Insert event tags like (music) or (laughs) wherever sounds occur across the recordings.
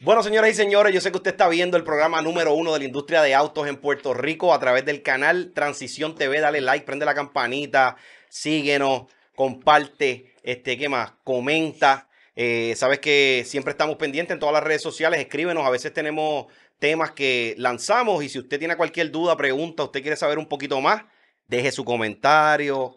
Bueno, señoras y señores, yo sé que usted está viendo el programa número uno de la industria de autos en Puerto Rico a través del canal Transición TV. Dale like, prende la campanita, síguenos, comparte, este, ¿qué más? Comenta. Eh, sabes que siempre estamos pendientes en todas las redes sociales, escríbenos. A veces tenemos temas que lanzamos y si usted tiene cualquier duda, pregunta, usted quiere saber un poquito más, deje su comentario,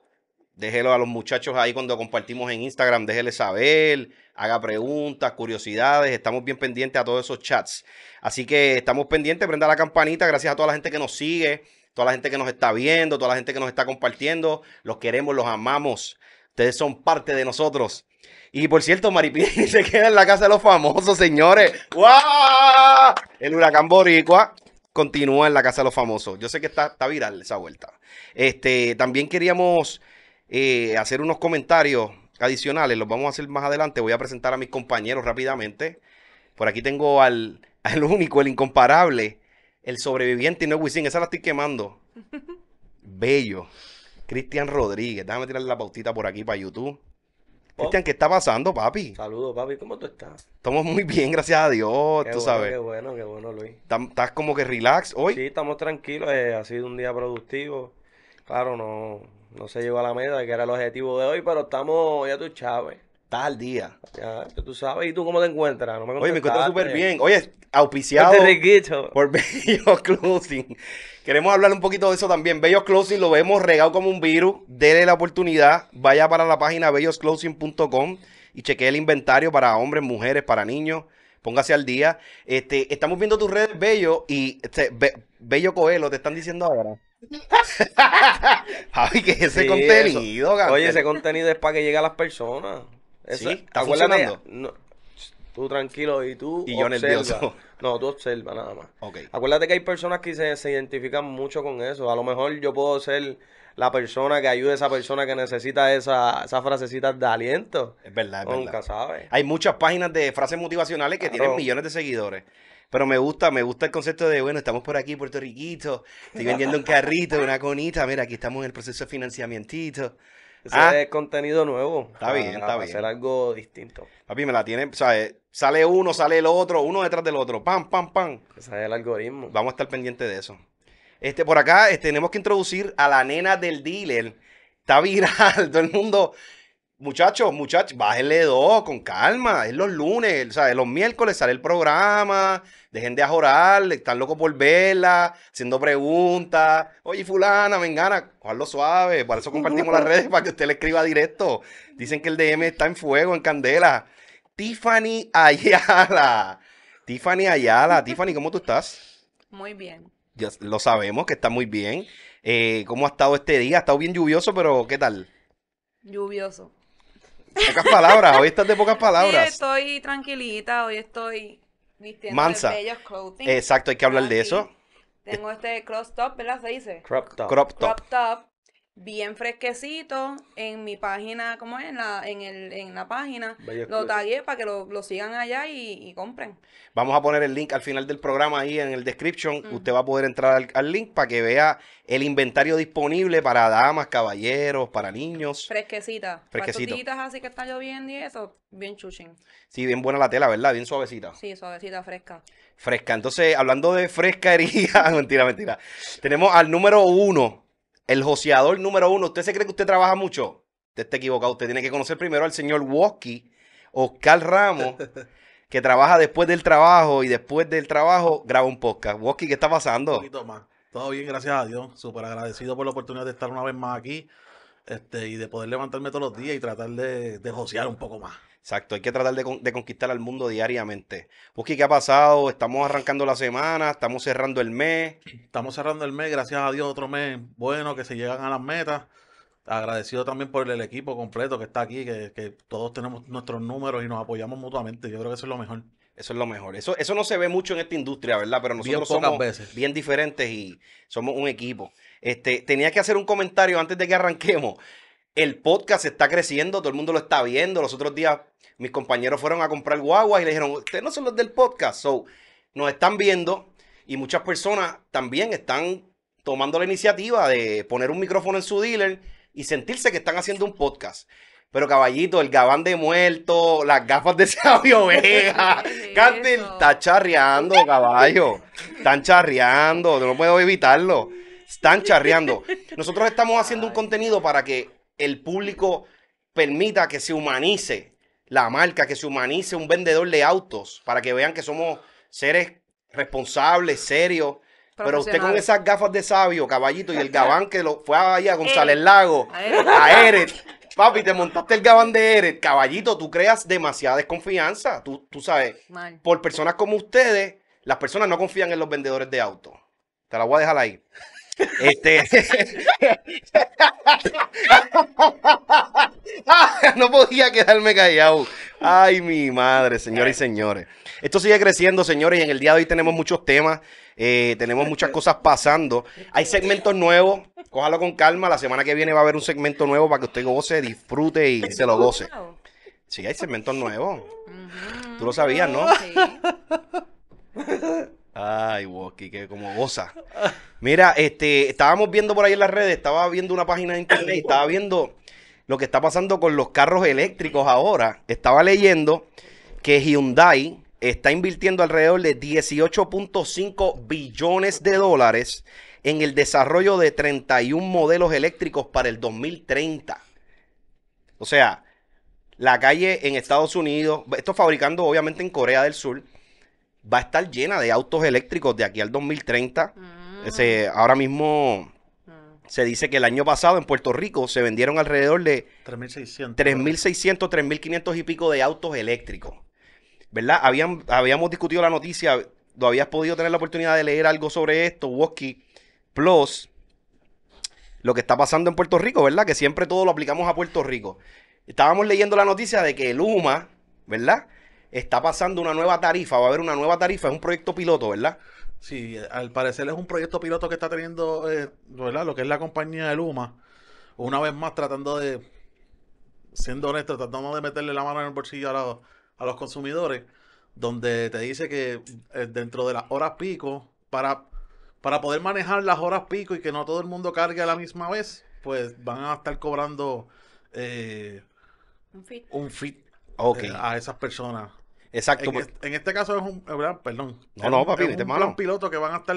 déjelo a los muchachos ahí cuando compartimos en Instagram, déjele saber haga preguntas, curiosidades. Estamos bien pendientes a todos esos chats. Así que estamos pendientes, prenda la campanita. Gracias a toda la gente que nos sigue, toda la gente que nos está viendo, toda la gente que nos está compartiendo. Los queremos, los amamos. Ustedes son parte de nosotros. Y por cierto, Maripí (laughs) se queda en la casa de los famosos, señores. ¡Wow! El huracán boricua continúa en la casa de los famosos. Yo sé que está, viral esa vuelta. Este, también queríamos eh, hacer unos comentarios adicionales, los vamos a hacer más adelante. Voy a presentar a mis compañeros rápidamente. Por aquí tengo al, (laughs) al único, el incomparable, el sobreviviente, y no Wisin, esa la estoy quemando. (laughs) Bello. Cristian Rodríguez, déjame tirar la pautita por aquí para YouTube. Oh. Cristian, ¿qué está pasando, papi? Saludos, papi, ¿cómo tú estás? Estamos muy bien, gracias a Dios, tú sabes. Qué bueno, qué bueno, Luis. ¿Estás como que relax hoy? Sí, estamos tranquilos, eh, ha sido un día productivo. Claro, no, no se llegó a la meta, que era el objetivo de hoy, pero estamos, ya tú Chávez. Está al día. Ya, tú sabes. ¿Y tú cómo te encuentras? No me Oye, me encuentro súper bien. Oye, auspiciado este por (laughs) Bellos Closing. Queremos hablar un poquito de eso también. Bello Closing lo vemos regado como un virus. Dele la oportunidad. Vaya para la página bellosclosing.com y chequee el inventario para hombres, mujeres, para niños póngase al día. Este, estamos viendo tus redes, Bello, y este, Bello Coelho, te están diciendo ahora. Javi, (laughs) que ese contenido, Oye, ese contenido es para que llegue a las personas. sí, está funcionando. tú tranquilo y tú. Y No, tú observa nada más. Acuérdate que hay personas que se, identifican mucho con eso. A lo mejor yo puedo ser la persona que ayude a esa persona que necesita esas esa frasecita de aliento. Es verdad, es verdad. sabes. Hay muchas páginas de frases motivacionales que tienen millones de seguidores. Pero me gusta, me gusta el concepto de, bueno, estamos por aquí, Puerto Riquito, estoy vendiendo un carrito, una conita, mira, aquí estamos en el proceso de financiamiento. Ese ah. es contenido nuevo. Está bien, ah, bien. está a bien. Hacer algo distinto. Papi, me la o sea, eh, Sale uno, sale el otro, uno detrás del otro. Pam, pam, pam. Ese es el algoritmo. Vamos a estar pendientes de eso. Este, por acá eh, tenemos que introducir a la nena del dealer. Está viral, (laughs) todo el mundo muchachos, muchachos, bájenle dos con calma. Es los lunes, o sea, Los miércoles sale el programa. Dejen de ajorar, están locos por verla, haciendo preguntas. Oye, fulana, vengana, lo suave. Para eso compartimos las redes, para que usted le escriba directo. Dicen que el DM está en fuego, en candela. Tiffany Ayala. Tiffany Ayala. Tiffany, ¿cómo tú estás? Muy bien. Ya lo sabemos que está muy bien. Eh, ¿Cómo ha estado este día? Ha estado bien lluvioso, pero ¿qué tal? Lluvioso. Pocas palabras, hoy estás de pocas palabras. hoy estoy tranquilita, hoy estoy vistiendo de clothing. Exacto, hay que hablar de eso. Tengo este crop top, ¿verdad? Se dice. Crop top. Crop top. Crop top bien fresquecito en mi página, ¿cómo es? En la, en el, en la página. lo tagué para que lo, sigan allá y, compren. Vamos a poner el link al final del programa ahí en el description. Mm. Usted va a poder entrar al, link para que vea el inventario disponible para damas, caballeros, para niños. Fresquecita. Fresquecitas así que está lloviendo y eso, bien chuchín. Sí, bien buena la tela, ¿verdad? Bien suavecita. Sí, suavecita, fresca. Fresca. Entonces, hablando de frescaría, (laughs) mentira, mentira. Tenemos al número uno el joseador número uno. ¿Usted se cree que usted trabaja mucho? Usted está equivocado. Usted tiene que conocer primero al señor Woski, Oscar Ramos, (laughs) que trabaja después del trabajo y después del trabajo graba un podcast. Woski, ¿qué está pasando? Un poquito Todo bien, gracias a Dios. Súper agradecido por la oportunidad de estar una vez más aquí este, y de poder levantarme todos los días y tratar de, de josear un poco más. Exacto, hay que tratar de, conquistar al mundo diariamente. Busqui, ¿qué ha pasado? Estamos arrancando la semana, estamos cerrando el mes. Estamos cerrando el mes, gracias a Dios, otro mes bueno, que se llegan a las metas. Agradecido también por el equipo completo que está aquí, que, todos tenemos nuestros números y nos apoyamos mutuamente. Yo creo que eso es lo mejor. Eso es lo mejor. Eso, eso no se ve mucho en esta industria, ¿verdad? Pero nosotros somos bien diferentes y somos un equipo. Este, tenía que hacer un comentario antes de que arranquemos. El podcast está creciendo, todo el mundo lo está viendo. Los otros días mis compañeros fueron a comprar guaguas y le dijeron, ustedes no son los del podcast. So, nos están viendo y muchas personas también están tomando la iniciativa de poner un micrófono en su dealer y sentirse que están haciendo un podcast. Pero caballito, el gabán de muerto, las gafas de sabio (laughs) vega, Cantil, está charreando, caballo. Están charreando, no puedo evitarlo. Están charreando. Nosotros estamos haciendo un contenido para que el público permita que se humanice la marca, que se humanice un vendedor de autos, para que vean que somos seres responsables, serios. Pero usted con esas gafas de sabio, caballito, y el gabán que lo fue allá a González Lago, a Eret. Papi, te montaste el gabán de Eret. Caballito, tú creas demasiada desconfianza. Tú, sabes, por personas como ustedes, las personas no confían en los vendedores de autos. Te la voy a dejar ahí. Este. (laughs) no podía quedarme callado. Ay, mi madre, señores y señores. Esto sigue creciendo, señores, y en el día de hoy tenemos muchos temas, eh, tenemos muchas cosas pasando. Hay segmentos nuevos, cójalo con calma. La semana que viene va a haber un segmento nuevo para que usted goce, disfrute y se lo goce. Sí, hay segmentos nuevos. Tú lo sabías, ¿no? Sí. Ay, Woki, que como goza. Mira, este, estábamos viendo por ahí en las redes, estaba viendo una página de internet, estaba viendo lo que está pasando con los carros eléctricos ahora. Estaba leyendo que Hyundai está invirtiendo alrededor de 18.5 billones de dólares en el desarrollo de 31 modelos eléctricos para el 2030. O sea, la calle en Estados Unidos, esto fabricando obviamente en Corea del Sur, va a estar llena de autos eléctricos de aquí al 2030. Mm. ahora mismo mm. se dice que el año pasado en Puerto Rico se vendieron alrededor de 3.600, 3.500 y pico de autos eléctricos. ¿Verdad? habíamos discutido la noticia, ¿Lo habías podido tener la oportunidad de leer algo sobre esto, Woski. Plus, lo que está pasando en Puerto Rico, ¿verdad? Que siempre todo lo aplicamos a Puerto Rico. Estábamos leyendo la noticia de que el UMA, ¿verdad? está pasando una nueva tarifa, va a haber una nueva tarifa, es un proyecto piloto, ¿verdad? Sí, al parecer es un proyecto piloto que está teniendo, eh, ¿verdad? Lo que es la compañía de Luma, una vez más tratando de, siendo honesto, tratando de meterle la mano en el bolsillo a, a los consumidores, donde te dice que eh, dentro de las horas pico, para, para poder manejar las horas pico y que no todo el mundo cargue a la misma vez, pues van a estar cobrando eh, un fit, a esas personas. Exacto. Pues. Este, en, este, caso es un, eh, perdón. No, no, papi, piloto que van a estar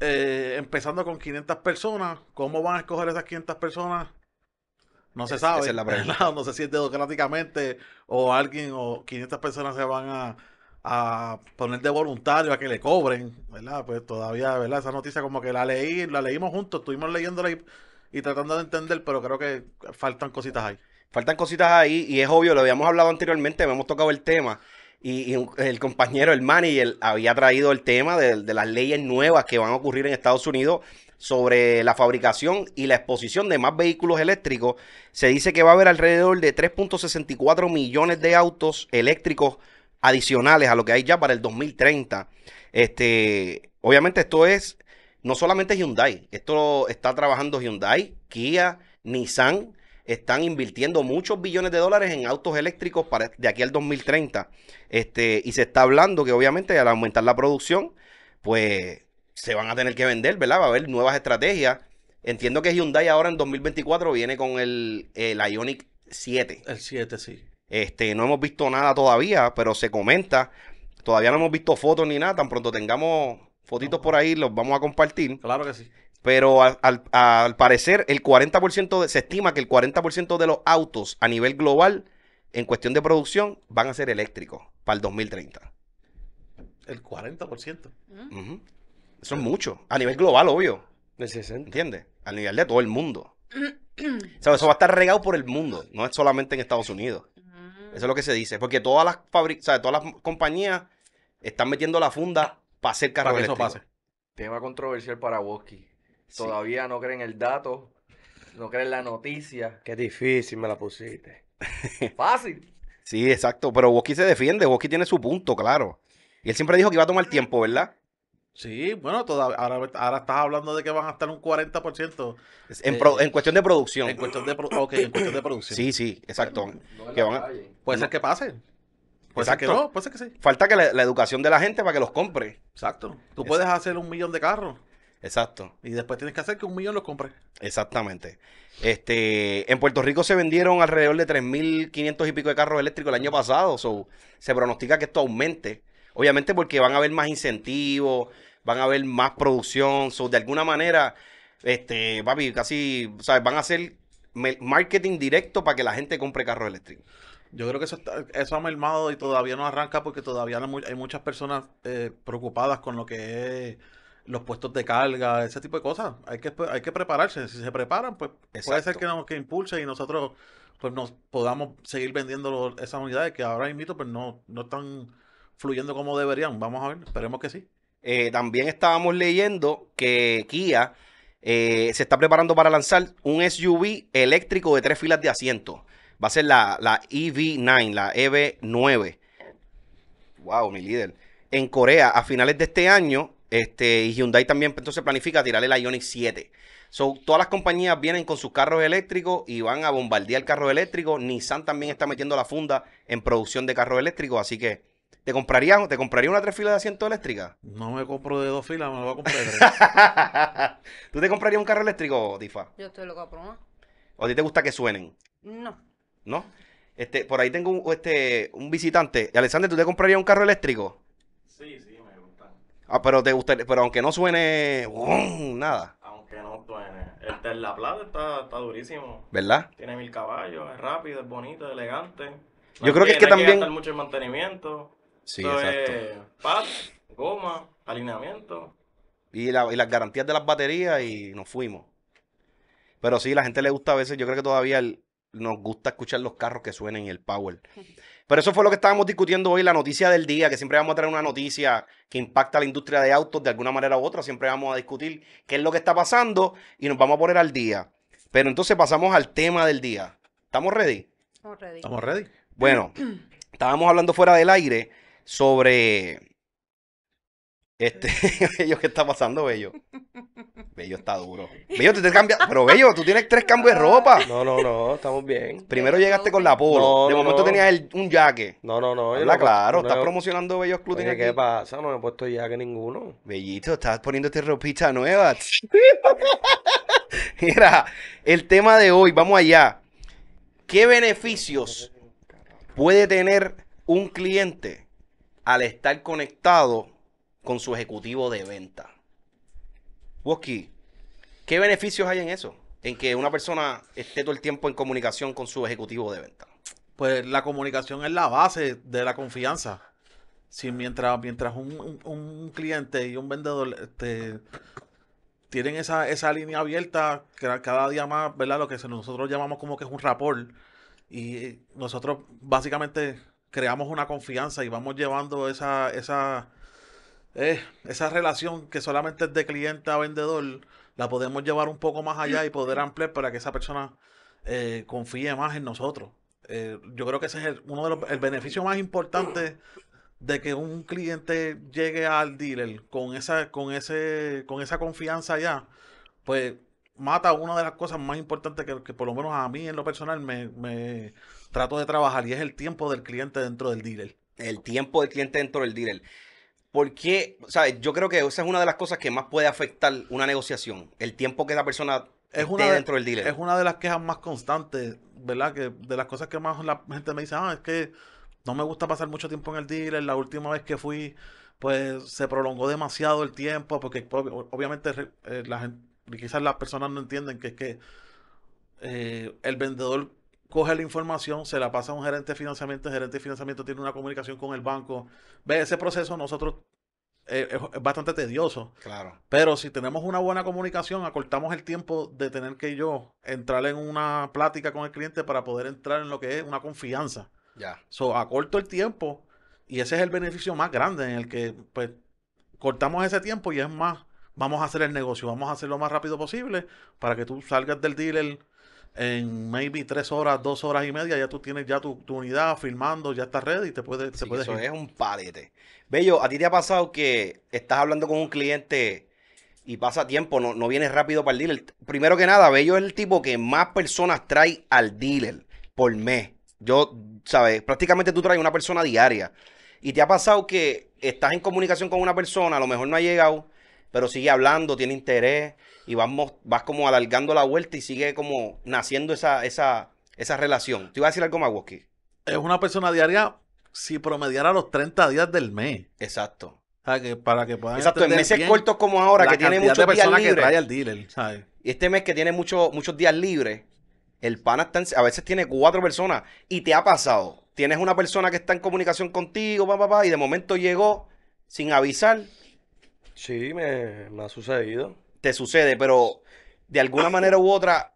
eh, empezando con 500 personas. ¿Cómo van a escoger esas 500 personas? No se sabe. (laughs) No sé si es democráticamente o alguien o 500 personas se van a, poner de voluntario a que le cobren, ¿verdad? Pues todavía, ¿verdad? Esa noticia como que la leí, la leímos juntos, estuvimos leyéndola y tratando de entender, pero creo que faltan cositas ahí faltan cositas ahí y es obvio, lo habíamos hablado anteriormente, hemos tocado el tema. Y, el compañero, el manager, había traído el tema de, las leyes nuevas que van a ocurrir en Estados Unidos sobre la fabricación y la exposición de más vehículos eléctricos. Se dice que va a haber alrededor de 3.64 millones de autos eléctricos adicionales a lo que hay ya para el 2030. Este, obviamente esto es no solamente Hyundai, esto está trabajando Hyundai, Kia, Nissan, están invirtiendo muchos billones de dólares en autos eléctricos para de aquí al 2030. Este, y se está hablando que obviamente al aumentar la producción, pues se van a tener que vender, ¿verdad? Va a haber nuevas estrategias. Entiendo que Hyundai ahora en 2024 viene con el, el Ionic 7. El 7, sí. Este, no hemos visto nada todavía, pero se comenta. Todavía no hemos visto fotos ni nada. Tan pronto tengamos fotitos por ahí, los vamos a compartir. Claro que sí pero al, parecer el 40% de, se estima que el 40% de los autos a nivel global en cuestión de producción van a ser eléctricos para el 2030. El 40%. Mm. Eso es mucho. A nivel global, obvio. Del ¿Entiendes? A nivel de todo el mundo. (clears throat) eso va a estar regado por el mundo, no es solamente en Estados Unidos. Mm. Eso es lo que se dice, porque todas las o sea, todas las compañías están metiendo la funda para hacer carros para Eso Tema controversial para Woski. Todavía no creen el dato, no creen la noticia. Qué difícil me la pusiste. (laughs) Fácil. Sí, exacto. Pero Woski se defiende, Woski tiene su punto, claro. Y él siempre dijo que iba a tomar tiempo, ¿verdad? Sí, bueno, todavía, ahora, estás hablando de que van a estar un 40%. Eh, en, cuestión de producción. En cuestión de, producción. Sí, sí, exacto. puede ser que pase. Puede ser que no, puede ser que sí. Falta que la, educación de la gente para que los compre. Exacto. Tú puedes hacer un millón de carros. Exacto. Y después tienes que hacer que un millón lo compre. Exactamente. Este, en Puerto Rico se vendieron alrededor de 3.500 y pico de carros eléctricos el año pasado. So, se pronostica que esto aumente. Obviamente porque van a haber más incentivos, van a haber más producción. So, de alguna manera, este, papi, casi, ¿sabes? Van a hacer marketing directo para que la gente compre carros eléctricos. Yo creo que eso, está, eso ha mermado y todavía no arranca porque todavía hay muchas personas eh, preocupadas con lo que es los puestos de carga, ese tipo de cosas. Hay que, pues, hay que prepararse. Si se preparan, pues puede ser que nos que impulse y nosotros pues nos podamos seguir vendiendo esas unidades que ahora mismo pues no, no están fluyendo como deberían. Vamos a ver, esperemos que sí. Eh, también estábamos leyendo que Kia eh, se está preparando para lanzar un SUV eléctrico de tres filas de asiento. Va a ser la, la EV9, la e EV9. Wow, mi líder. En Corea a finales de este año este, y Hyundai también entonces planifica tirarle la Ioniq 7. todas las compañías vienen con sus carros eléctricos y van a bombardear carros eléctricos. Nissan también está metiendo la funda en producción de carros eléctricos, así que ¿Te compraría, ¿Te compraría una tres filas de asiento eléctrica? No me compro de dos filas, me lo voy a comprar de tres. (laughs) ¿Tú te comprarías un carro eléctrico, Tifa? Yo estoy loco compro, ¿O a ti te gusta que suenen? No. ¿No? Este, por ahí tengo este, un visitante. Alexander, ¿tú te comprarías un carro eléctrico? Sí, sí. Ah, pero te gusta, pero aunque no suene nada. Aunque no suene. El La Plata está, durísimo. ¿Verdad? Tiene mil caballos, es rápido, es bonito, es elegante. Yo creo que, es que también. mucho mantenimiento. Sí, exacto. goma, alineamiento. Y, las garantías de las baterías y nos fuimos. Pero sí, la gente le gusta a veces, yo creo que todavía nos gusta escuchar los carros que suenen y el power. (laughs) Pero eso fue lo que estábamos discutiendo hoy, la noticia del día, que siempre vamos a traer una noticia que impacta a la industria de autos de alguna manera u otra. Siempre vamos a discutir qué es lo que está pasando y nos vamos a poner al día. Pero entonces pasamos al tema del día. ¿Estamos ready? Estamos ready. Estamos ready. Bueno, (clears throat) estábamos hablando fuera del aire sobre este, (laughs) Bello, ¿qué está pasando, Bello? (laughs) Bello está duro. Bello, te te cambias. Pero Bello, tú tienes tres cambios de ropa. (laughs) No, no, no, estamos bien. Primero llegaste con la polo. de momento tenías un jaque. No, no, no. claro, estás promocionando Bello? Club. ¿Qué pasa? No me he puesto jaque ninguno. Bellito, estás poniéndote ropita nueva. Mira, el tema de hoy, vamos allá. ¿Qué beneficios puede tener un cliente al estar conectado con su ejecutivo de venta. Woski, ¿qué beneficios hay en eso? En que una persona esté todo el tiempo en comunicación con su ejecutivo de venta. Pues la comunicación es la base de la confianza. Si mientras, mientras un, cliente y un vendedor este, tienen esa, línea abierta, cada día más, ¿verdad? Lo que nosotros llamamos como que es un rapport. Y eh, nosotros básicamente creamos una confianza y vamos llevando esa, esa, eh, esa relación que solamente es de cliente a vendedor, la podemos llevar un poco más allá y poder ampliar para que esa persona eh, confíe más en nosotros. Eh, yo creo que ese es uno de los, el beneficio más importante de que un cliente llegue al dealer con esa, con ese, con esa confianza ya, pues mata una de las cosas más importantes que, por lo menos a mí en lo personal me, me, trato de trabajar y es el tiempo del cliente dentro del dealer. El tiempo del cliente dentro del dealer porque, sea, Yo creo que esa es una de las cosas que más puede afectar una negociación. El tiempo que la persona es dentro del dealer. Es una de las quejas más constantes, ¿verdad? Que de las cosas que más la gente me dice, ah, es que no me gusta pasar mucho tiempo en el dealer. La última vez que fui, pues se prolongó demasiado el tiempo, porque obviamente eh, la quizás las personas no entienden que es que eh, el vendedor coge la información, se la pasa a un gerente de financiamiento, el gerente de financiamiento tiene una comunicación con el banco. Ve, ese proceso nosotros eh, es, bastante tedioso. Claro. Pero si tenemos una buena comunicación, acortamos el tiempo de tener que yo entrar en una plática con el cliente para poder entrar en lo que es una confianza. Ya. So, acorto el tiempo y ese es el beneficio más grande en el que, pues, cortamos ese tiempo y es más, vamos a hacer el negocio, vamos a hacer lo más rápido posible para que tú salgas del dealer en maybe tres horas, dos horas y media, ya tú tienes ya tu, unidad filmando, ya está ready y te puedes, sí, eso es un palete. Bello, ¿a ti te ha pasado que estás hablando con un cliente y pasa tiempo, no, no vienes rápido para el dealer? Primero que nada, Bello es el tipo que más personas trae al dealer por mes. Yo, ¿sabes? Prácticamente tú traes una persona diaria. Y te ha pasado que estás en comunicación con una persona, a lo mejor no ha llegado, pero sigue hablando, tiene interés y vas, vas como alargando la vuelta y sigue como naciendo esa, relación. ¿Te iba a decir algo más, Es una persona diaria si promediara los 30 días del mes. Exacto. para que Exacto, en meses cortos como ahora, que tiene muchos días libres. Que Y este mes que tiene muchos días libres, el pana está a veces tiene cuatro personas y te ha pasado. Tienes una persona que está en comunicación contigo, papá, y de momento llegó sin avisar. Sí, me, me ha sucedido te sucede, pero de alguna (coughs) manera u otra,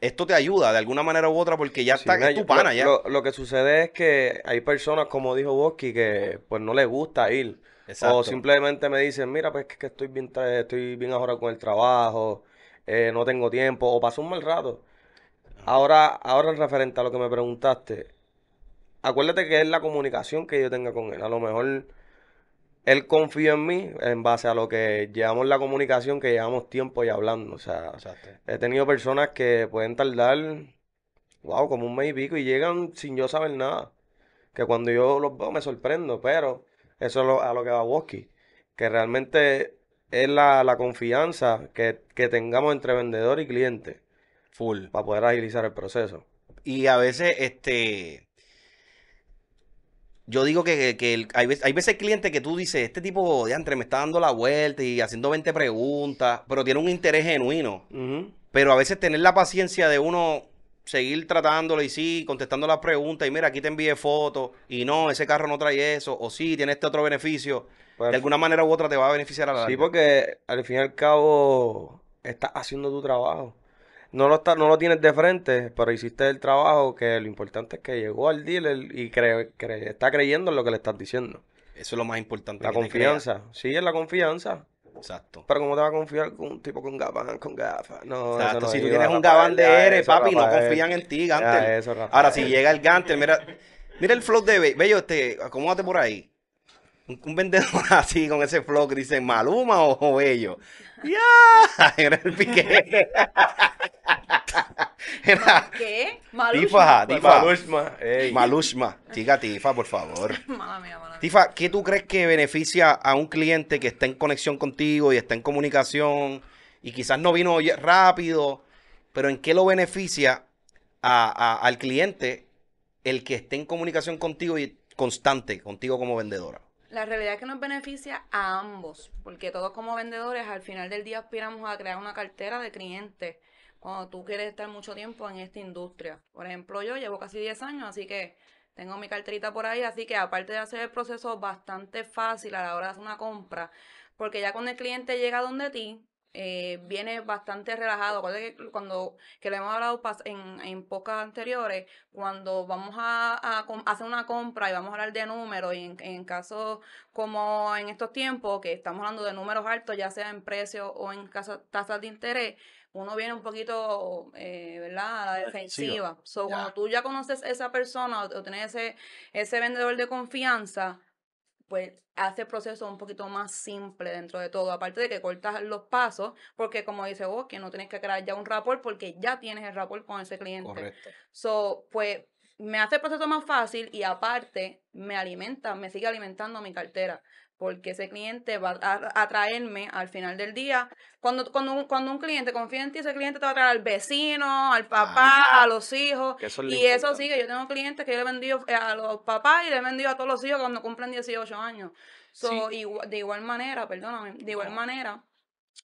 esto te ayuda de alguna manera u otra porque ya está, es tu pana lo, que sucede es que hay personas, como dijo Bosky, que pues no les gusta ir. O simplemente me dicen, mira, pues es que estoy bien, estoy bien ahora con el trabajo, eh, no tengo tiempo, o pasó un mal rato. Ahora, ahora referente a lo que me preguntaste, acuérdate que es la comunicación que yo tenga con él. A lo mejor él confía en mí en base a lo que llevamos la comunicación, que llevamos tiempo y hablando. O sea, he tenido personas que pueden tardar, wow, como un mes y pico y llegan sin yo saber nada. Que cuando yo los veo me sorprendo, pero eso es a lo que va Woski. Que realmente es la, confianza que, que, tengamos entre vendedor y cliente. Full. Para poder agilizar el proceso. Y a veces, este, yo digo que, hay, veces, hay veces clientes que tú dices, este tipo de entre me está dando la vuelta y haciendo 20 preguntas, pero tiene un interés genuino. Pero a veces tener la paciencia de uno seguir tratándolo y sí, contestando las preguntas y mira, aquí te envié fotos y no, ese carro no trae eso, o sí, tiene este otro beneficio. Pues de alguna manera u otra te va a beneficiar a la Sí, porque al fin y al cabo estás haciendo tu trabajo no lo, está, no lo tienes de frente, pero hiciste el trabajo que lo importante es que llegó al dealer y está creyendo en lo que le estás diciendo. Eso es lo más importante. La confianza. sí, es la confianza. Exacto. Pero ¿cómo te va a confiar con un tipo con gabán, con gafas? No, Exacto. No si tú tienes un gabán de ah, R, papi, no confían en ti, ah, gante Ahora, si llega el gante mira, mira el flow de Bello, este, acomódate por ahí un, vendedor (laughs) así con ese flow que dice Maluma o, bello. (laughs) ¡Ya! Era el piquete. (laughs) ¿Qué? Malushma. Malushma. Malushma. Chica Tifa, por favor. Mala mía, mala Tifa, ¿qué tú crees que beneficia a un cliente que está en conexión contigo y está en comunicación y quizás no vino rápido, pero en qué lo beneficia al cliente el que esté en comunicación contigo y constante, contigo como vendedora? la realidad es que nos beneficia a ambos, porque todos como vendedores al final del día aspiramos a crear una cartera de clientes cuando tú quieres estar mucho tiempo en esta industria. Por ejemplo, yo llevo casi 10 años, así que tengo mi carterita por ahí, así que aparte de hacer el proceso bastante fácil a la hora de hacer una compra, porque ya cuando el cliente llega donde ti, eh, viene bastante relajado. Acuérdate cuando que lo hemos hablado en, pocas anteriores, cuando vamos a, hacer una compra y vamos a hablar de números, y en, casos como en estos tiempos, que estamos hablando de números altos, ya sea en precio o en tasas de interés, uno viene un poquito, eh, ¿verdad?, a defensiva. So, cuando tú ya conoces a esa persona o, o tienes ese, ese vendedor de confianza, pues hace el proceso un poquito más simple dentro de todo, aparte de que cortas los pasos, porque como dice vos, que no tienes que crear ya un rapport porque ya tienes el rapport con ese cliente. Correcto. So, pues me hace el proceso más fácil y aparte me alimenta, me sigue alimentando mi cartera porque ese cliente va a atraerme al final del día. Cuando, cuando, un cliente confía en ti, ese cliente te va a traer al vecino, al papá, ah, a los hijos. y eso sí, que yo tengo clientes que yo le he vendido eh, a los papás y le he vendido a todos los hijos cuando cumplen 18 años. de igual manera, perdóname, de igual manera,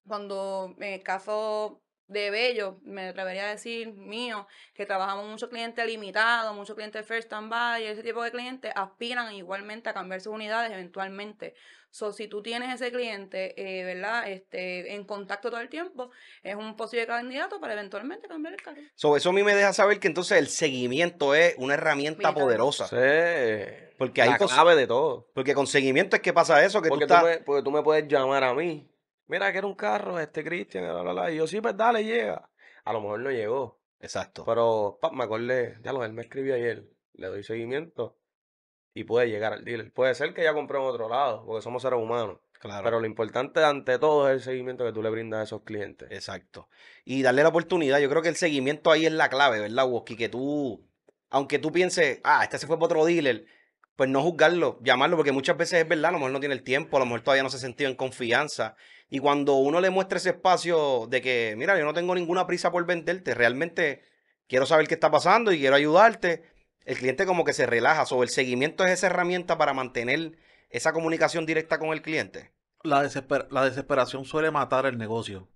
cuando me caso de bello, me atrevería a decir mío, que trabajamos mucho cliente limitado, mucho cliente first and buy, ese tipo de clientes aspiran igualmente a cambiar sus unidades eventualmente. So, si tú tienes ese cliente, eh, ¿verdad? Este, en contacto todo el tiempo, es un posible candidato para eventualmente cambiar el carro. eso a mí me deja saber que entonces el seguimiento es una herramienta poderosa. Sí. Porque ahí sabe de todo. Porque con seguimiento es que pasa eso, que tú, estás... porque tú me puedes llamar a mí mira, que era un carro, este Cristian, Y yo, sí, pues dale, llega. A lo mejor no llegó. Exacto. Pero, pa, me acordé, ya lo, él me escribió ayer, le doy seguimiento y puede llegar al dealer. Puede ser que ya compré en otro lado, porque somos seres humanos. Claro. Pero lo importante ante todo es el seguimiento que tú le brindas a esos clientes. Exacto. Y darle la oportunidad. Yo creo que el seguimiento ahí es la clave, ¿verdad, Woski? Que tú, aunque tú pienses, ah, este se fue para otro dealer, pues no juzgarlo, llamarlo, porque muchas veces es verdad, a lo mejor no tiene el tiempo, a lo mejor todavía no se ha sentido en confianza. Y cuando uno le muestra ese espacio de que, mira, yo no tengo ninguna prisa por venderte, realmente quiero saber qué está pasando y quiero ayudarte, el cliente como que se relaja. Sobre el seguimiento es esa herramienta para mantener esa comunicación directa con el cliente. La, desesperación suele matar el negocio.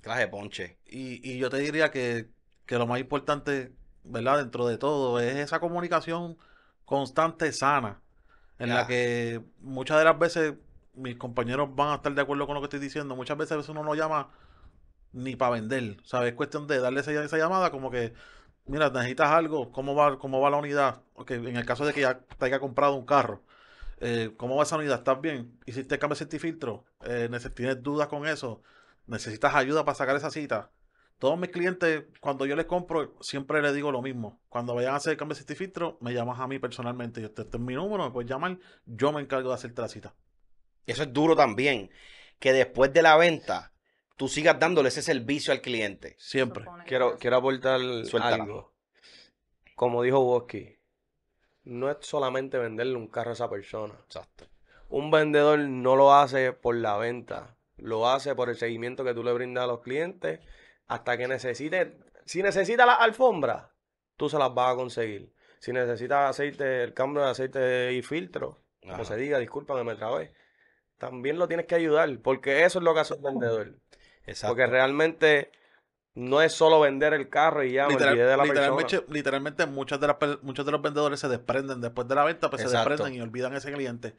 Clase ponche. Y, yo te diría que, lo más importante, ¿verdad? Dentro de todo, es esa comunicación constante, sana, en la que muchas de las veces mis compañeros van a estar de acuerdo con lo que estoy diciendo. Muchas veces uno no llama ni para vender, ¿sabes? Es cuestión de darle esa, llamada como que, mira, necesitas algo, ¿cómo va, cómo va la unidad? Okay, en el caso de que ya te haya comprado un carro, eh, ¿cómo va esa unidad? ¿Estás bien? ¿Hiciste cambio de filtro? Eh, ¿Tienes dudas con eso? ¿Necesitas ayuda para sacar esa cita? Todos mis clientes, cuando yo les compro, siempre les digo lo mismo. Cuando vayan a hacer el cambio de filtro, me llamas a mí personalmente. Este, este es mi número, me puedes llamar. Yo me encargo de hacerte la cita. Eso es duro también. Que después de la venta, tú sigas dándole ese servicio al cliente. Siempre. Quiero, quiero aportar algo. Como dijo Bosque, no es solamente venderle un carro a esa persona. Exacto. Un vendedor no lo hace por la venta, lo hace por el seguimiento que tú le brindas a los clientes hasta que necesite. Si necesita la alfombra, tú se las vas a conseguir. Si necesita aceite, el cambio de aceite y filtro, como se diga, discúlpame, me trabé también lo tienes que ayudar, porque eso es lo que hace un vendedor. Exacto. Porque realmente no es solo vender el carro y ya me olvidé de la literalmente, Literalmente muchas de las, muchos de los vendedores se desprenden después de la venta, pues se desprenden y olvidan a ese cliente.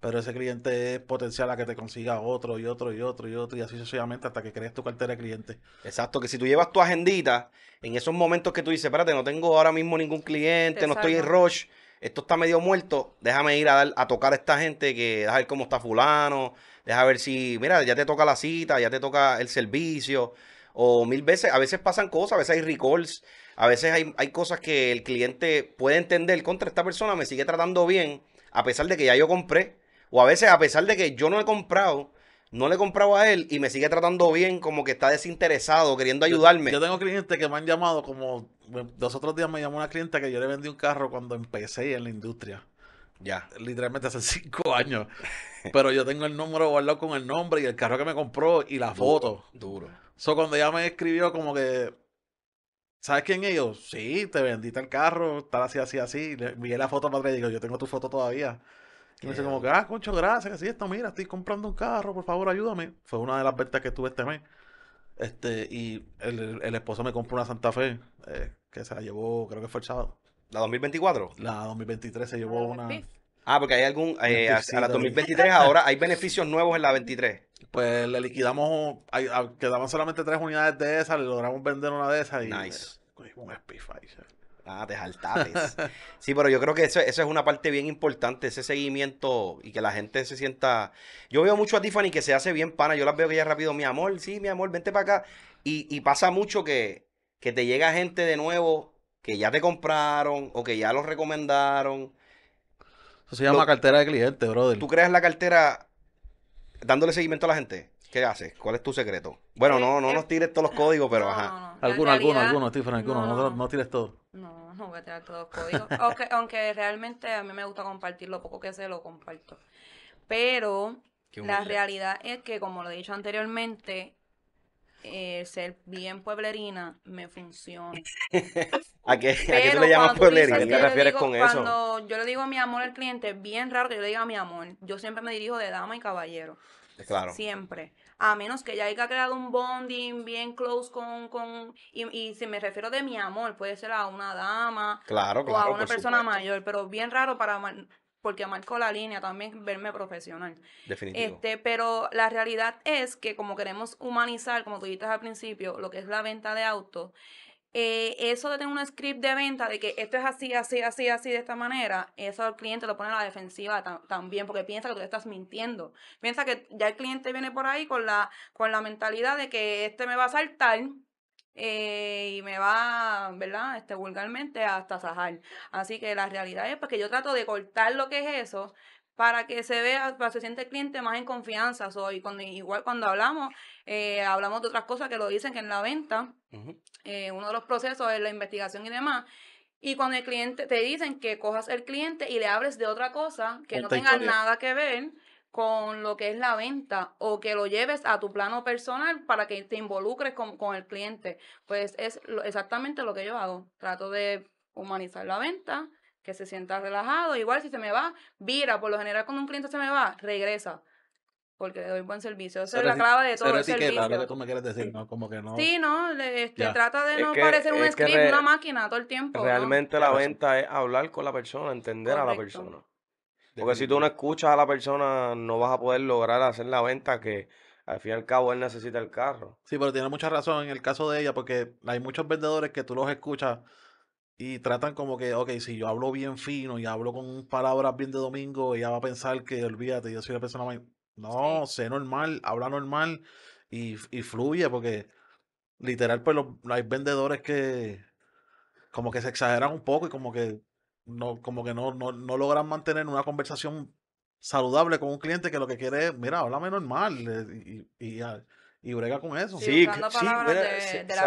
Pero ese cliente es potencial a que te consiga otro y otro y otro y otro y así sucesivamente hasta que crees tu cartera de clientes. Exacto, que si tú llevas tu agendita, en esos momentos que tú dices, espérate, no tengo ahora mismo ningún cliente, no estoy en rush, esto está medio muerto, déjame ir a, dar, a tocar a esta gente que deja ver cómo está fulano, deja ver si, mira, ya te toca la cita, ya te toca el servicio, o mil veces, a veces pasan cosas, a veces hay recalls, a veces hay, hay cosas que el cliente puede entender contra esta persona, me sigue tratando bien, a pesar de que ya yo compré, o a veces a pesar de que yo no he comprado, no le compraba a él y me sigue tratando bien, como que está desinteresado, queriendo ayudarme. Yo, tengo clientes que me han llamado, como Dos otros días me llamó una cliente que yo le vendí un carro cuando empecé en la industria. Ya. Literalmente hace (laughs) cinco años. Pero yo tengo el número guardado con el nombre y el carro que me compró y la foto. Duro. So, cuando ella me escribió, como que. ¿Sabes quién ellos? Sí, te vendiste el carro, tal así, así, así. Le envié la foto para madre y digo, yo tengo tu foto todavía. Y me dice como que, ah, concho, gracias, que sí, esto, mira, estoy comprando un carro, por favor, ayúdame. Fue una de las ventas que tuve este mes. Este, y el, esposo me compró una Santa Fe, eh, que se la llevó, creo que fue el sábado. ¿La 2024? La 2023 se llevó ah, una... Pues, ah, porque hay algún... Eh, a, la 2023 ahora hay beneficios nuevos en la 23. Pues le liquidamos, quedaban solamente tres unidades de esas, le logramos vender una de esas y... Nice. Eh, un spiff Ah, te sí, pero yo creo que eso, es una parte bien importante, ese seguimiento y que la gente se sienta. Yo veo mucho a Tiffany que se hace bien pana. Yo las veo que ya rápido, mi amor, sí, mi amor, vente para acá. Y, pasa mucho que, que te llega gente de nuevo que ya te compraron o que ya los recomendaron. Eso se llama cartera de cliente, brother. ¿Tú creas la cartera dándole seguimiento a la gente? ¿Qué haces? ¿Cuál es tu secreto? Bueno, eh, no, no eh. nos tires todos los códigos, pero ajá. Algunos, algunos, algunos, Tiffany, algunos. No, no tires todo no voy a tener todos los códigos. (laughs) aunque, realmente a mí me gusta compartir lo poco que sé, lo comparto. Pero la realidad es que, como lo he dicho anteriormente, eh, ser bien pueblerina me funciona. (laughs) ¿A qué, le llamas pueblerina? ¿Qué te refieres con eso? Cuando yo le digo a mi amor al cliente, bien raro que yo le diga mi amor. Yo siempre me dirijo de dama y caballero. Claro. Siempre a menos que ya haya creado un bonding bien close con, con y, si me refiero de mi amor, puede ser a una dama claro, o a una persona mayor, pero bien raro para porque marco la línea también verme profesional. Definitivamente. Este, pero la realidad es que como queremos humanizar, como tú dijiste al principio, lo que es la venta de autos, eh, eso de tener un script de venta, de que esto es así, así, así, así, de esta manera, eso el cliente lo pone a la defensiva también, porque piensa que tú estás mintiendo. Piensa que ya el cliente viene por ahí con la, con la mentalidad de que este me va a saltar, eh, y me va, ¿verdad? Este, vulgarmente hasta sajar. Así que la realidad es porque pues, yo trato de cortar lo que es eso para que se vea, para que se siente el cliente más en confianza. So, cuando, igual cuando hablamos, eh, hablamos de otras cosas que lo dicen que en la venta, eh, uno de los procesos es la investigación y demás. Y cuando el cliente te dicen que cojas el cliente y le hables de otra cosa que no tenga nada que ver con lo que es la venta o que lo lleves a tu plano personal para que te involucres con, el cliente. Pues es exactamente lo que yo hago. Trato de humanizar la venta, que se sienta relajado. Igual si se me va, vira. Por lo general, cuando un cliente se me va, regresa. Porque le doy buen servicio. Esa es la clave de todo. el etiqueta, lo que tú me quieres decir, ¿no? Sí, no. Este, trata de no parecer un script, una máquina todo el tiempo. Realmente la venta es hablar con la persona, entender a la persona. Porque si tú no escuchas a la persona, no vas a poder lograr hacer la venta que, al fin y al cabo él necesita el carro. Sí, pero tiene mucha razón en el caso de ella, porque hay muchos vendedores que tú los escuchas y tratan como que, ok, si yo hablo bien fino y hablo con palabras bien de domingo, ella va a pensar que, olvídate, yo soy la persona más... No, sé normal, habla normal y, y fluye, porque literal, pues los, hay vendedores que como que se exageran un poco y como que no, como que no, no, logran mantener una conversación saludable con un cliente que lo que quiere es, mira, háblame normal. Eh, y, y, y y brega con eso. Sí, sí, sí de, de de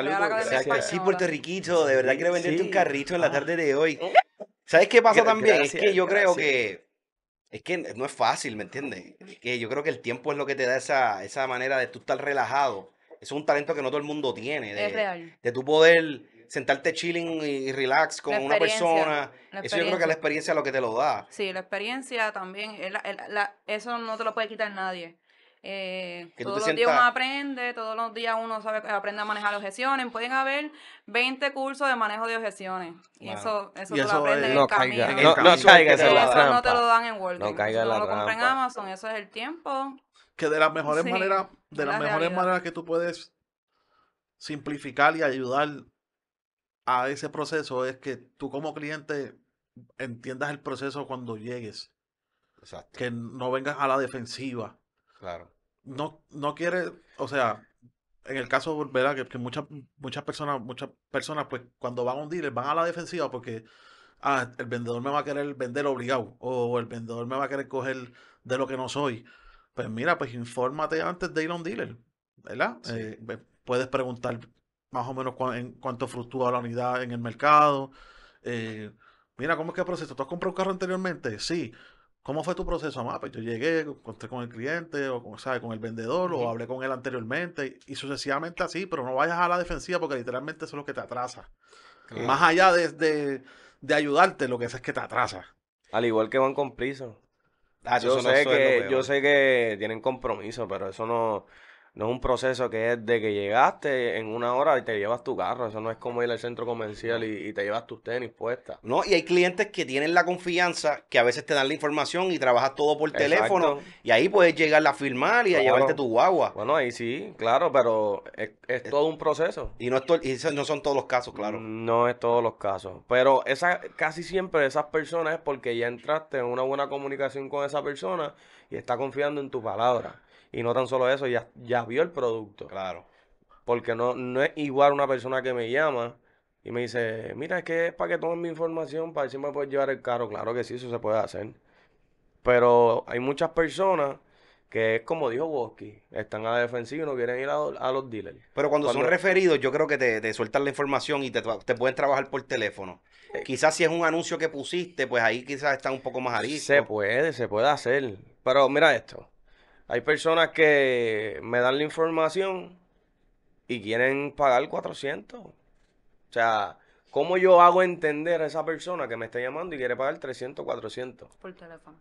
verdad quiero venderte un carrito en la tarde de hoy. ¿Sabes qué pasa también? es que yo creo que es que no es fácil, ¿me entiendes? que yo creo que el tiempo es lo que te da esa, esa manera de tú estar relajado. Es un talento que no todo el mundo tiene. De, es real. De tu poder sentarte chilling y relax con una persona. Eso yo creo que la experiencia es lo que te lo da. Sí, la experiencia también. eso no te lo puede quitar nadie. Eh, todos los días uno aprende, todos los días uno sabe, aprende a manejar objeciones. Pueden haber 20 cursos de manejo de objeciones. Y eso, eso, lo no No, te lo dan en Word No lo compran en Amazon, eso es el tiempo. Que de las mejores maneras, de las mejores maneras que tú puedes simplificar y ayudar a ese proceso es que tú como cliente entiendas el proceso cuando llegues. Que no vengas a la defensiva. Claro. No, no quiere, o sea, en el caso, ¿verdad? Que, que muchas, muchas personas, muchas personas, pues, cuando van a un dealer, van a la defensiva porque ah, el vendedor me va a querer vender obligado. O el vendedor me va a querer coger de lo que no soy. Pues mira, pues infórmate antes de ir a un dealer. ¿Verdad? Eh, puedes preguntar más o menos en cuánto fluctúa la unidad en el mercado. Eh, mira, ¿cómo es que el proceso? ¿Tú has comprado un carro anteriormente? Sí. ¿Cómo fue tu proceso, mamá? Ah, pues yo llegué, encontré con el cliente, o con, con el vendedor, o hablé con él anteriormente, y, sucesivamente así, pero no vayas a la defensiva porque literalmente eso es lo que te atrasa. Más allá de, ayudarte, lo que es, es que te atrasa. Al igual que van con prisa. Ah, yo, sé que, yo sé que tienen compromiso, pero eso no... No es un proceso que es de que llegaste en una hora y te llevas tu carro. Eso no es como ir al centro comercial y, te llevas tus tenis puestas. No, y hay clientes que tienen la confianza que a veces te dan la información y trabajas todo por teléfono. Y ahí puedes llegar a firmar y a llevarte tu guagua. Bueno, ahí sí, claro, pero es, todo un proceso. Y no, es y no son todos los casos, claro. No es todos los casos. Pero esa, casi siempre esas personas es porque ya entraste en una buena comunicación con esa persona y está confiando en tu palabra. Y no tan solo eso, ya, ya vio el producto. Claro. Porque no, no es igual una persona que me llama y me dice, mira, es que es para que tomen mi información, para ver si me puedes llevar el carro. Claro que sí, eso se puede hacer. Pero hay muchas personas que es como dijo Woski, están a la defensiva y no quieren ir a, los dealers. Pero cuando, son referidos, yo creo que te, sueltan la información y te, pueden trabajar por teléfono. Eh, quizás si es un anuncio que pusiste, pues ahí quizás está un poco más arisco. Se puede, se puede hacer. Pero mira esto. Hay personas que me dan la información y quieren pagar 400. O sea, ¿cómo yo hago entender a esa persona que me está llamando y quiere pagar 300, 400? Por teléfono.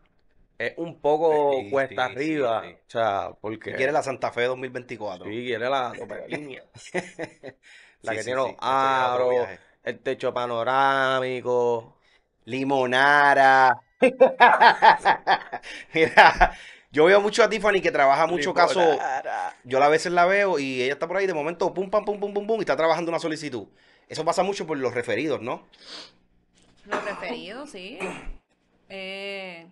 Es un poco cuesta arriba. o sea, porque. Quiere la Santa Fe 2024. Sí, quiere la línea. (laughs) (laughs) la que tiene los aros, eh. el techo panorámico, limonara. (laughs) Mira, yo veo mucho a Tiffany que trabaja mucho caso. Yo a veces la veo y ella está por ahí de momento, pum, pam, pum, pum, pum, pum, y está trabajando una solicitud. Eso pasa mucho por los referidos, ¿no? Los referidos, sí. Eh,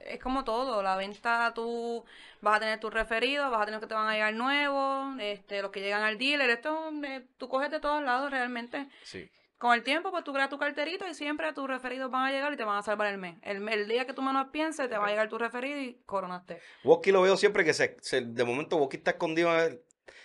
es como todo, la venta tú vas a tener tus referidos, vas a tener que te van a llegar nuevos, este, los que llegan al dealer, esto eh, tú coges de todos lados realmente. Sí. Con el tiempo, pues tú creas tu carterito y siempre tus referidos van a llegar y te van a salvar el mes. El, día que tú menos pienses, te va a llegar tu referido y coronaste. Woski lo veo siempre que se, de momento Woski está escondido eh,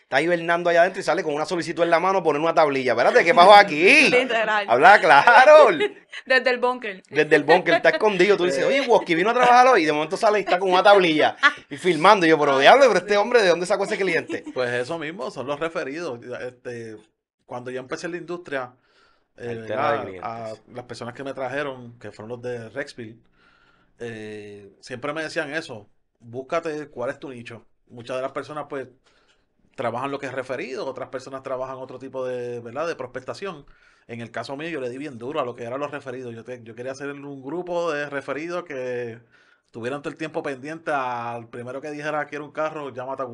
Está hibernando allá adentro y sale con una solicitud en la mano poner una tablilla. Espérate, ¿qué pasó aquí? (laughs) Habla claro. (laughs) Desde el búnker. Desde el búnker, está escondido. Tú dices, oye, Woski vino a trabajar hoy y de momento sale y está con una tablilla y filmando. Y yo, pero ah. diablo, pero este hombre, ¿de dónde sacó ese cliente? Pues eso mismo, son los referidos. Este, cuando yo empecé la industria, eh, a, las personas que me trajeron, que fueron los de Rexville, eh, siempre me decían eso, búscate cuál es tu nicho. Muchas de las personas pues trabajan lo que es referido, otras personas trabajan otro tipo de, ¿verdad? de prospectación. En el caso mío yo le di bien duro a lo que eran los referidos. Yo, quería hacer un grupo de referidos que tuvieran todo el tiempo pendiente al primero que dijera quiero un carro, llámate a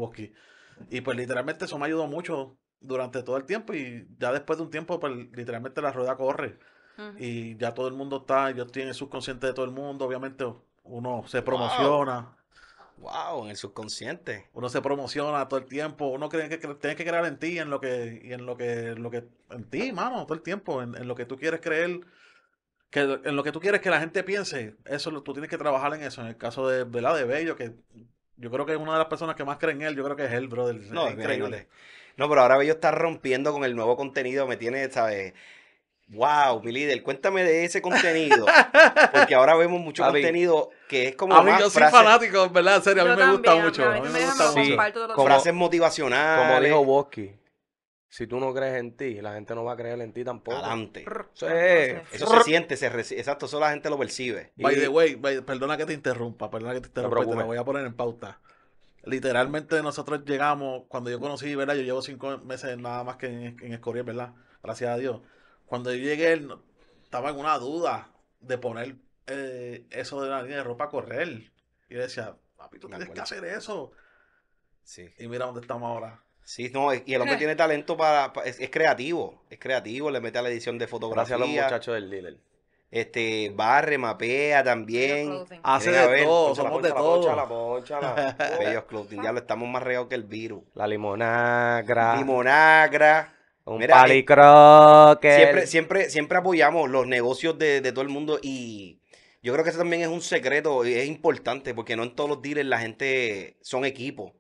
Y pues literalmente eso me ayudó mucho durante todo el tiempo y ya después de un tiempo, pues literalmente la rueda corre. Y ya todo el mundo está, yo estoy en el subconsciente de todo el mundo, obviamente uno se promociona. Wow, en el subconsciente. Uno se promociona todo el tiempo, uno cree que tienes que creer en ti, en lo que, y en lo que, lo que, en ti, mano, todo el tiempo, en, lo que tú quieres creer, que en lo que tú quieres que la gente piense, eso tú tienes que trabajar en eso. En el caso de, de de Bello, que yo creo que es una de las personas que más creen en él, yo creo que es él, brother. No, increíble. No, pero ahora yo estar rompiendo con el nuevo contenido, me tiene, ¿sabes? Wow, mi líder, cuéntame de ese contenido. Porque ahora vemos mucho contenido que es como. A mí, yo soy fanático, verdad, en serio, a mí me gusta mucho. A mí, me gusta mucho. frases motivacionales. Como dijo Bosky, si tú no crees en ti, la gente no va a creer en ti tampoco. Adelante. Eso se siente, se exacto, eso la gente lo percibe. By the way, perdona que te interrumpa, perdona que te interrumpa, te voy a poner en pauta literalmente nosotros llegamos, cuando yo conocí, ¿verdad? Yo llevo cinco meses nada más que en, en ¿verdad? Gracias a Dios. Cuando yo llegué, estaba en una duda de poner eh, eso de la línea de ropa a correr. Y decía, papi, tú tienes que hacer eso. Sí. Y mira dónde estamos ahora. Sí, no, y el hombre tiene talento para, es, creativo, es creativo, le mete a la edición de fotografía. a los muchachos del dealer este, barre, mapea también. Hace de todo, somos de ponchala, clothing, ya lo estamos más regados que el virus. La limonagra. Limonagra. Un eh, Siempre, siempre, siempre apoyamos los negocios de, todo el mundo y yo creo que eso también es un secreto y es importante porque no en todos los dealers la gente son equipos.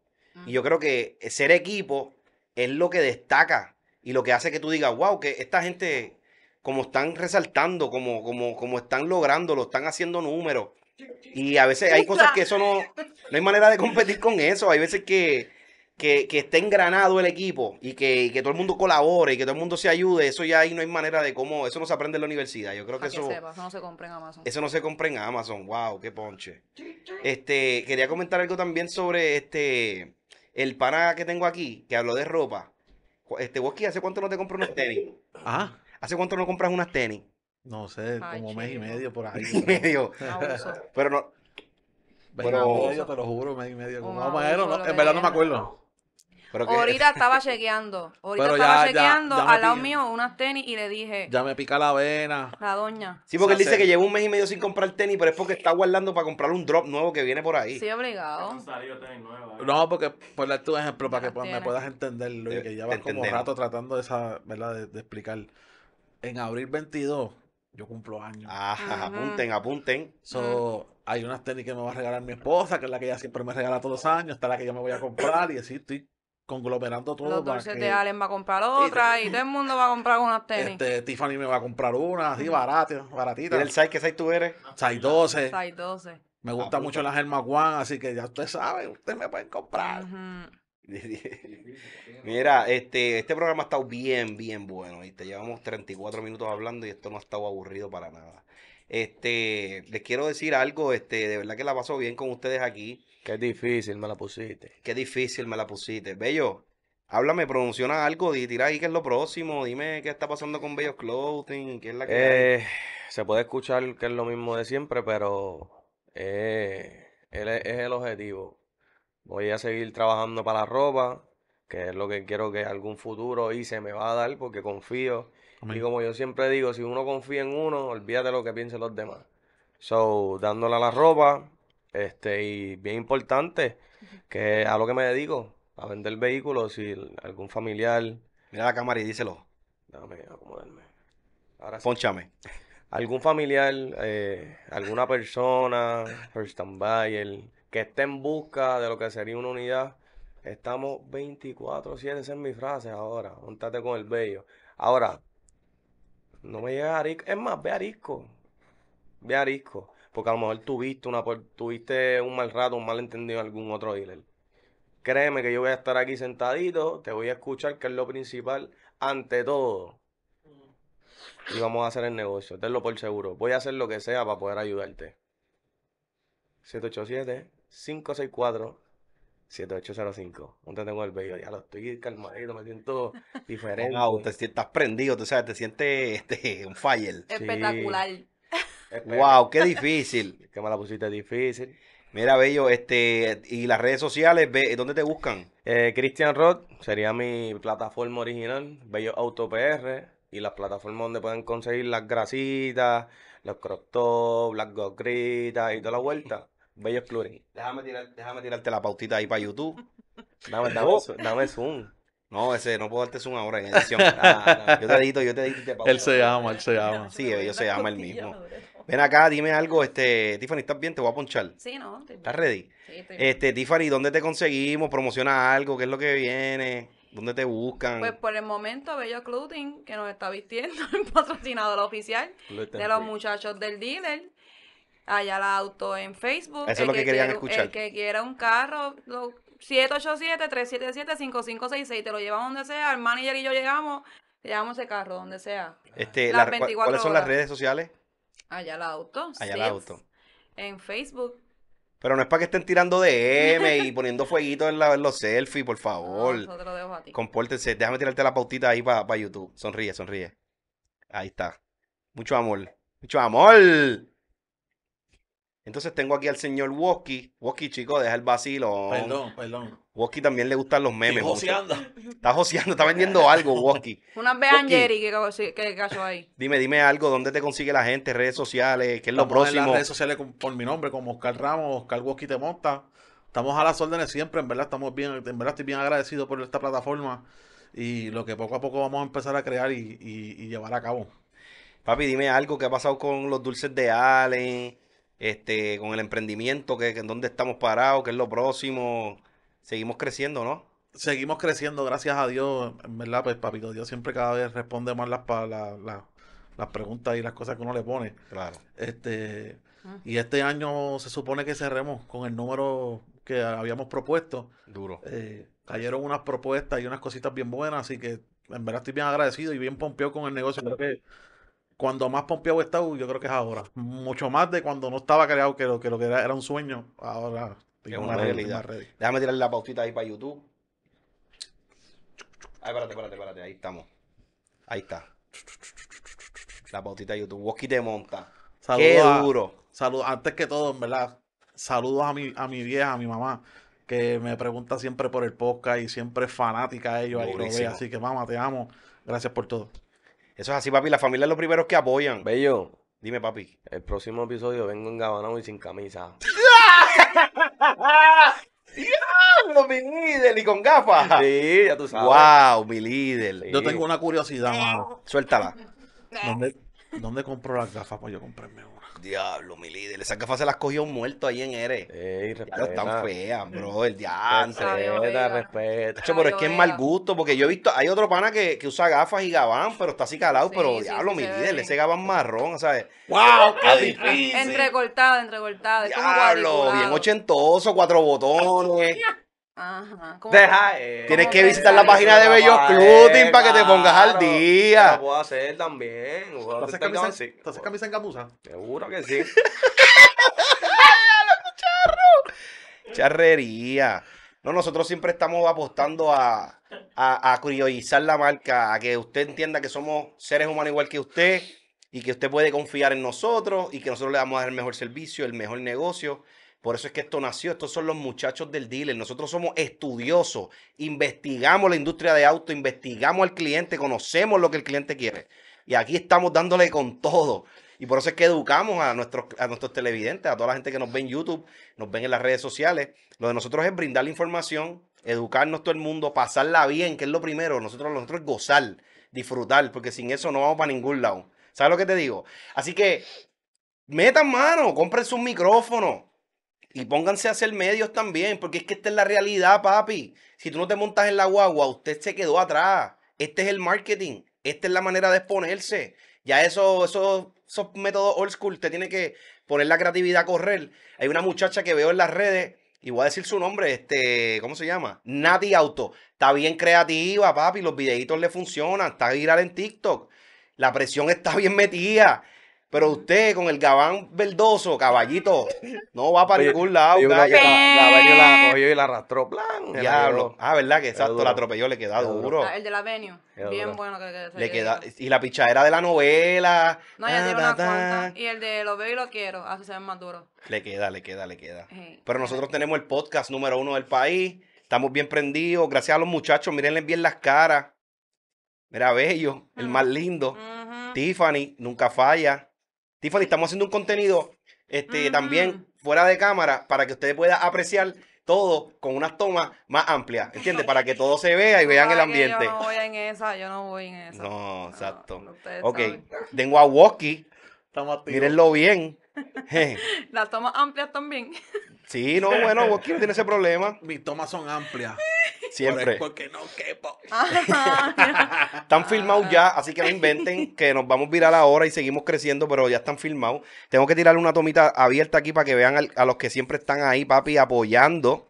Y yo creo que ser equipo es lo que destaca y lo que hace que tú digas, wow, que esta gente como están resaltando, como, como, como están logrando, lo están haciendo números. Y a veces hay cosas que eso no, no hay manera de competir con eso. Hay veces que, que, que esté engranado el equipo y que, todo el mundo colabore y que todo el mundo se ayude. Eso ya ahí no hay manera de cómo, eso no se aprende en la universidad. Yo creo que, eso, eso no se compra en Amazon. Eso no se compra en Amazon. Wow, qué ponche. Este, quería comentar algo también sobre este el pana que tengo aquí, que habló de ropa. Este, Woski, ¿hace cuánto no te compro unos tenis? Ah. ¿Hace cuánto no compras unas tenis? No sé, como mes y medio por ahí. Mes y medio. pero no. Pero, mes y medio, te lo juro, mes y medio. Como, no, en verdad no me acuerdo. Ahorita (laughs) estaba chequeando. Ahorita estaba chequeando al lado mío unas tenis y le dije. Ya me pica la vena. La doña. Sí, porque él dice que llevo un mes y medio sin comprar tenis, pero es porque está guardando para comprar un drop nuevo que viene por ahí. Sí, obligado. No, porque por tu ejemplo, para que me puedas entenderlo y eh, que va como rato tratando de, esa, ¿verdad? de explicar en abril 22 yo cumplo años. Ajá, apunten, apunten. So, hay unas tenis que me va a regalar mi esposa, que es la que ella siempre me regala todos los años, está la que yo me voy a comprar y así estoy conglomerando todo. Los dulces de Allen va a comprar otra y, todo el mundo va a comprar unas tenis. Este, Tiffany me va a comprar una, así barata, baratita. ¿Y el size que size tú eres? Size 12. Size 12. Me gusta mucho las Herma One, así que ya ustedes saben, ustedes me pueden comprar. (laughs) Mira, este, este programa ha estado bien, bien bueno. te Llevamos 34 minutos hablando y esto no ha estado aburrido para nada. Este, les quiero decir algo, este, de verdad que la paso bien con ustedes aquí. Qué difícil me la pusiste. Qué difícil me la pusiste. Bello, háblame, pronuncia algo, di, tira ahí qué es lo próximo, dime qué está pasando con Bello Clothing, eh, se puede escuchar que es lo mismo de siempre, pero eh, él es el objetivo Voy a seguir trabajando para la ropa, que es lo que quiero que algún futuro y se me va a dar porque confío. Y como yo siempre digo, si uno confía en uno, olvídate lo que piensen los demás. So, dándole a la ropa, este, y bien importante, que a lo que me dedico, a vender vehículos, si algún familiar... Mira la cámara y díselo. Dame, acomodarme. Ahora Algún familiar, eh, alguna persona, first time buyer que esté en busca de lo que sería una unidad. Estamos 24-7, esa es mi frase ahora. Montate con el bello. Ahora, no me llega a Arisco. Es más, ve a Arisco. Ve Arisco. Porque a lo mejor tuviste, una, tuviste un mal rato, un malentendido en algún otro dealer. Créeme que yo voy a estar aquí sentadito, te voy a escuchar, que es lo principal, ante todo. Y vamos a hacer el negocio, tenlo por seguro. Voy a hacer lo que sea para poder ayudarte. 787. 564 7805. ¿Dónde tengo el bello, ya lo estoy calmadito, me siento (laughs) diferente. Wow, te prendido, tú sabes, te sientes este, un fire. Espectacular. Wow, qué difícil. (laughs) Qué mala pusiste difícil. Mira, Bello, este, y las redes sociales, ¿dónde te buscan? Eh, Christian Roth sería mi plataforma original, Bello Auto PR, y las plataformas donde pueden conseguir las grasitas, los crop top, las gocritas y toda la vuelta. Bello Clothing, Déjame, tirar, déjame tirarte la pautita ahí para YouTube. Dame, dame, oh. zoom. No, ese no puedo darte zoom ahora en edición. (laughs) Ah, yo te edito, yo te edito. él se llama, él se llama. Sí, yo se llama el mismo. Ven acá, dime algo, este, Tiffany, ¿estás bien? Te voy a ponchar. Sí, no. Estoy ¿Estás ready? Sí, Este, Tiffany, ¿dónde te conseguimos? ¿Promociona algo? ¿Qué es lo que viene? ¿Dónde te buscan? Pues por el momento, Bello Clothing, que nos está vistiendo, (laughs) el patrocinador oficial de los muchachos del dealer. Allá la Auto en Facebook. Eso es lo que, querían escuchar. El que quiera un carro, 787-377-5566, te lo llevamos donde sea, el manager y yo llegamos, llevamos ese carro donde sea. Este, ¿Cuáles son las redes sociales? Allá la Auto. Allá la Auto. En Facebook. Pero no es para que estén tirando DM y (laughs) poniendo fueguito en, los selfies, por favor. No, dejo a ti. Compórtense. Déjame tirarte la pautita ahí para YouTube. Sonríe, sonríe. Ahí está. Mucho amor. Mucho amor. Entonces tengo aquí al señor Woski. Woski, chico, deja el vacilo. Perdón, perdón. Woki también le gustan los memes. Joseando. Está joseando, está vendiendo algo, Woski. Unas vean Jerry qué caso Dime, dime algo, ¿dónde te consigue la gente? Redes sociales, ¿qué es lo próximo? En las redes sociales por mi nombre, como Oscar Ramos, Oscar Woki te monta. Estamos a las órdenes siempre, en verdad estamos bien, en verdad estoy bien agradecido por esta plataforma y lo que poco a poco vamos a empezar a crear y, y llevar a cabo. Papi, dime algo, ¿qué ha pasado con los dulces de Allen? este, con el emprendimiento, que, en dónde estamos parados, qué es lo próximo. Seguimos creciendo, ¿no? Seguimos creciendo, gracias a Dios, en verdad, pues papito, Dios siempre cada vez responde más las, la, las preguntas y las cosas que uno le pone. Claro. Este, ah. y este año se supone que cerremos con el número que habíamos propuesto. Duro. Eh, cayeron unas propuestas y unas cositas bien buenas, así que en verdad estoy bien agradecido y bien pompeo con el negocio. Creo que cuando más pompeado está estado, yo creo que es ahora. Mucho más de cuando no estaba creado que lo que, era, un sueño. Ahora Es una, realidad. Déjame tirar la pautita ahí para YouTube. Ahí, espérate, espérate, espérate. Ahí estamos. Ahí está. La pautita de YouTube. Woski te monta. Saludos Qué duro. Antes que todo, en verdad, saludos a mi, a mi vieja, a mi mamá, que me pregunta siempre por el podcast y siempre fanática de ellos. Así que, mamá, te amo. Gracias por todo. Eso es así, papi. La familia es lo primeros que apoyan. Bello. Dime, papi. El próximo episodio vengo en Gabanao y sin camisa. (laughs) ¡Diablo, mi líder! Y con gafas. Sí, ya tú sabes. ¡Wow, mi líder! Yo tengo una curiosidad, mano. Suéltala. ¿Dónde, dónde compro las gafas para yo comprarme una? Diablo, mi líder. Esa gafas se las cogió un muerto ahí en Ere. Ey, están feas, bro. El diante. Respeta, respeta. Pero es que es mal gusto, porque yo he visto, hay otro pana que, que usa gafas y gabán, pero está así calado, pero diablo, mi líder, ese gabán marrón, ¿sabes? ¡Wow! ¡Qué difícil! Entrecortado, entrecortado. Diablo, bien ochentoso, cuatro botones. (laughs) Ajá. Deja Tienes que visitar la página de Bello Clothing para que te pongas al día. Lo puedo hacer también. ¿Tú haces camisa en camusa? Seguro que sí. (laughs) (laughs) ¡Charro! Charrería. No, nosotros siempre estamos apostando a, a, la marca, a que usted entienda que somos seres humanos igual que usted y que usted puede confiar en nosotros y que nosotros le vamos a dar el mejor servicio, el mejor negocio por eso es que esto nació. Estos son los muchachos del dealer. Nosotros somos estudiosos. Investigamos la industria de auto, investigamos al cliente, conocemos lo que el cliente quiere. Y aquí estamos dándole con todo. Y por eso es que educamos a nuestros, a nuestros televidentes, a toda la gente que nos ve en YouTube, nos ven en las redes sociales. Lo de nosotros es brindar la información, educarnos todo el mundo, pasarla bien, que es lo primero. Nosotros, nosotros es gozar, disfrutar, porque sin eso no vamos para ningún lado. ¿Sabes lo que te digo? Así que metan mano, compren sus micrófono. Y pónganse a hacer medios también, porque es que esta es la realidad, papi. Si tú no te montas en la guagua, usted se quedó atrás. Este es el marketing, esta es la manera de exponerse. Ya eso, esos métodos old school, usted tiene que poner la creatividad a correr. Hay una muchacha que veo en las redes, y voy a decir su nombre, este, ¿cómo se llama? Nati Auto. Está bien creativa, papi, los videitos le funcionan, está viral en TikTok. La presión está bien metida. Pero usted con el gabán verdoso, caballito, no va para ningún lado. la, venio la, cogió y la arrastró, Diablo. Ah, ¿verdad? Que exacto, la atropelló, le queda duro. Ah, el de la venue. Bien bueno que, le queda. Y la pichadera de la novela. No, ya tiene una cuenta. Y el de lo veo y lo quiero, así se ve más duro. Le queda, le queda, le queda. Pero nosotros tenemos el podcast número uno del país. Estamos bien prendidos. Gracias a los muchachos. Mírenles bien las caras. Mira, bello, el mm. más lindo. Tiffany, nunca falla. Tiffany, estamos haciendo un contenido este, también fuera de cámara para que ustedes puedan apreciar todo con unas tomas más amplias, ¿entiendes? Para que todo se vea y vean el ambiente. Yo no voy en esa, yo no voy en esa. No, exacto. ok, tengo a Woki. Mírenlo bien. (laughs) Las tomas amplias también. Sí, no, bueno, Woki no tiene ese problema. Mis tomas son amplias. (laughs) Siempre. porque no quepo. (laughs) están filmados ya, así que no inventen (laughs) que nos vamos a virar ahora y seguimos creciendo, pero ya están filmados. Tengo que tirarle una tomita abierta aquí para que vean a los que siempre están ahí, papi, apoyando,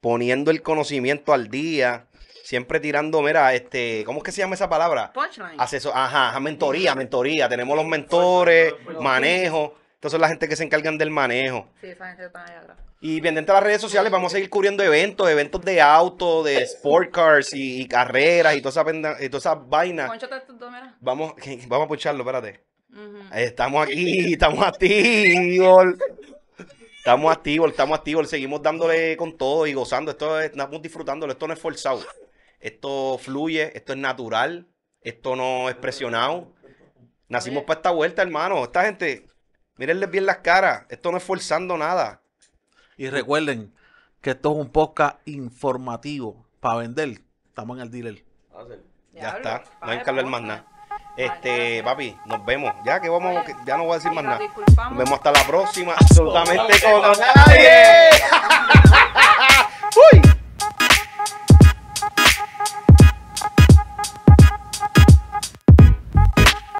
poniendo el conocimiento al día siempre tirando, mira, este, ¿cómo es que se llama esa palabra? Punchline. ajá, mentoría, mentoría. Tenemos los mentores, manejo entonces la gente que se encargan del manejo. Sí, esa gente está allá atrás. Y pendiente a las redes sociales, vamos a seguir cubriendo eventos, eventos de auto, de sport cars y, carreras y todas esas toda esa vainas. Vamos, (laughs) vamos a pucharlo, espérate. Estamos aquí, (laughs) estamos activos. Estamos activos, estamos activos, seguimos dándole con todo y gozando. Esto estamos disfrutándolo, esto no es forzado. Esto fluye, esto es natural, esto no es presionado. Nacimos para esta vuelta, hermano. Esta gente, Mírenles bien las caras. Esto no es forzando nada. Y recuerden que esto es un podcast informativo para vender. Estamos en el dealer. Ya, está. No hay que hablar más nada. Este, papi, nos vemos. Ya que vamos, ya no voy a decir más nada. Nos vemos hasta la próxima. Absolutamente con nadie. (laughs) Uy.